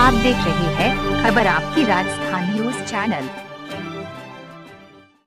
आप देख रहे हैं खबर आपकी राजस्थान न्यूज चैनल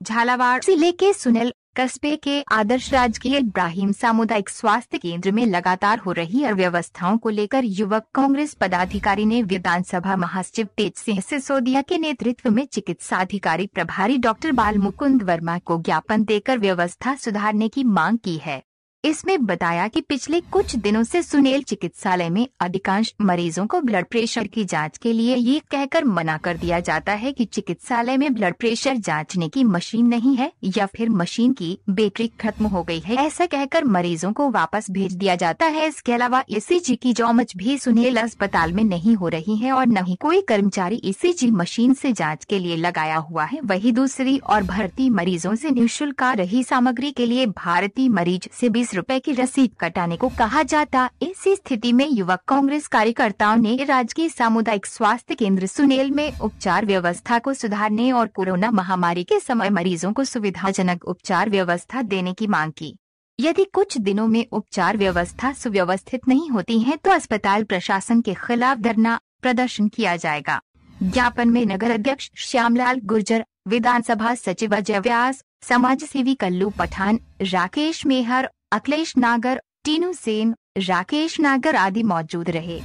झालावाड़ जिले के सुनल कस्बे के आदर्श राजकीय इब्राहिम सामुदायिक स्वास्थ्य केंद्र में लगातार हो रही अव्यवस्थाओं को लेकर युवक कांग्रेस पदाधिकारी ने विधानसभा महासचिव तेज सिंह सिसोदिया के नेतृत्व में चिकित्सा अधिकारी प्रभारी डॉक्टर बाल मुकुंद वर्मा को ज्ञापन देकर व्यवस्था सुधारने की मांग की है इसमें बताया कि पिछले कुछ दिनों से सुनील चिकित्सालय में अधिकांश मरीजों को ब्लड प्रेशर की जांच के लिए ये कहकर मना कर दिया जाता है कि चिकित्सालय में ब्लड प्रेशर जांचने की मशीन नहीं है या फिर मशीन की बैटरी खत्म हो गई है ऐसा कहकर मरीजों को वापस भेज दिया जाता है इसके अलावा ईसीजी e की जॉमच भी सुनील अस्पताल में नहीं हो रही है और न ही कोई कर्मचारी ईसीजी e मशीन ऐसी जाँच के लिए लगाया हुआ है वही दूसरी और भर्ती मरीजों ऐसी निःशुल्क रही सामग्री के लिए भारतीय मरीज ऐसी बीस रूपए की रसीद कटाने को कहा जाता इसी स्थिति में युवक कांग्रेस कार्यकर्ताओं ने राजकीय सामुदायिक स्वास्थ्य केंद्र सुनेल में उपचार व्यवस्था को सुधारने और कोरोना महामारी के समय मरीजों को सुविधाजनक उपचार व्यवस्था देने की मांग की यदि कुछ दिनों में उपचार व्यवस्था सुव्यवस्थित नहीं होती है तो अस्पताल प्रशासन के खिलाफ धरना प्रदर्शन किया जाएगा ज्ञापन में नगर अध्यक्ष श्यामलाल गुर्जर विधानसभा सचिव अजय व्यास समाज सेवी कल्लू पठान राकेश मेहर अखिलेश नागर टीनू सेन राकेश नागर आदि मौजूद रहे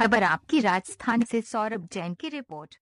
खबर आपकी राजस्थान से सौरभ जैन की रिपोर्ट